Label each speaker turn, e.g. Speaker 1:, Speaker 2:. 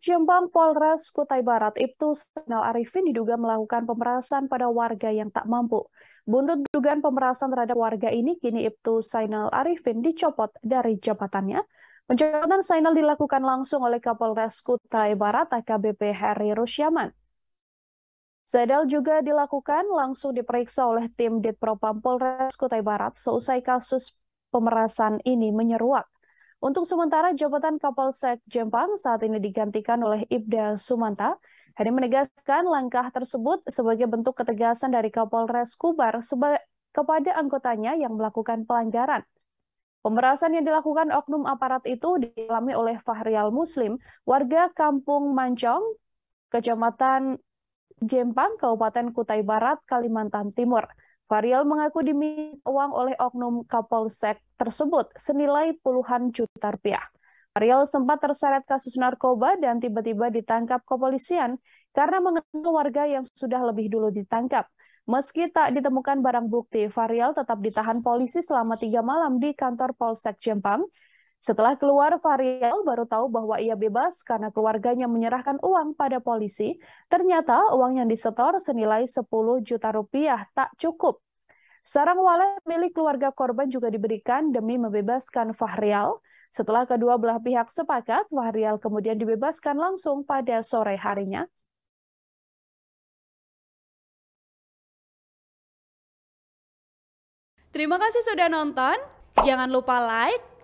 Speaker 1: Jombang Polres Kutai Barat Ibtu Senal Arifin diduga melakukan pemerasan pada warga yang tak mampu. Buntut dugaan pemerasan terhadap warga ini, kini Ibtu Sainal Arifin dicopot dari jabatannya. Pencopotan Sainal dilakukan langsung oleh Kapolres Kutai Barat AKBP Heri Rusyaman. Zaidal juga dilakukan langsung diperiksa oleh tim Ditpropam Polres Kutai Barat seusai kasus pemerasan ini menyeruak. Untuk sementara, jabatan Kapolsek Jempang saat ini digantikan oleh Ibda Sumanta. Hadi menegaskan langkah tersebut sebagai bentuk ketegasan dari Kapolres Kubar kepada anggotanya yang melakukan pelanggaran. Pemerasan yang dilakukan oknum aparat itu dialami oleh Fahrial Muslim, warga Kampung Mancong, Kecamatan Jempang, Kabupaten Kutai Barat, Kalimantan Timur. Fariel mengaku diminta uang oleh oknum Kapolsek tersebut senilai puluhan juta rupiah. Fariel sempat terseret kasus narkoba dan tiba-tiba ditangkap kepolisian karena mengenal warga yang sudah lebih dulu ditangkap. Meski tak ditemukan barang bukti, Varial tetap ditahan polisi selama tiga malam di kantor Polsek Jempang setelah keluar, Fahrial baru tahu bahwa ia bebas karena keluarganya menyerahkan uang pada polisi. Ternyata uang yang disetor senilai 10 juta rupiah tak cukup. Sarang walet milik keluarga korban juga diberikan demi membebaskan Fahrial. Setelah kedua belah pihak sepakat, Fahrial kemudian dibebaskan langsung pada sore harinya. Terima kasih sudah nonton. Jangan lupa like,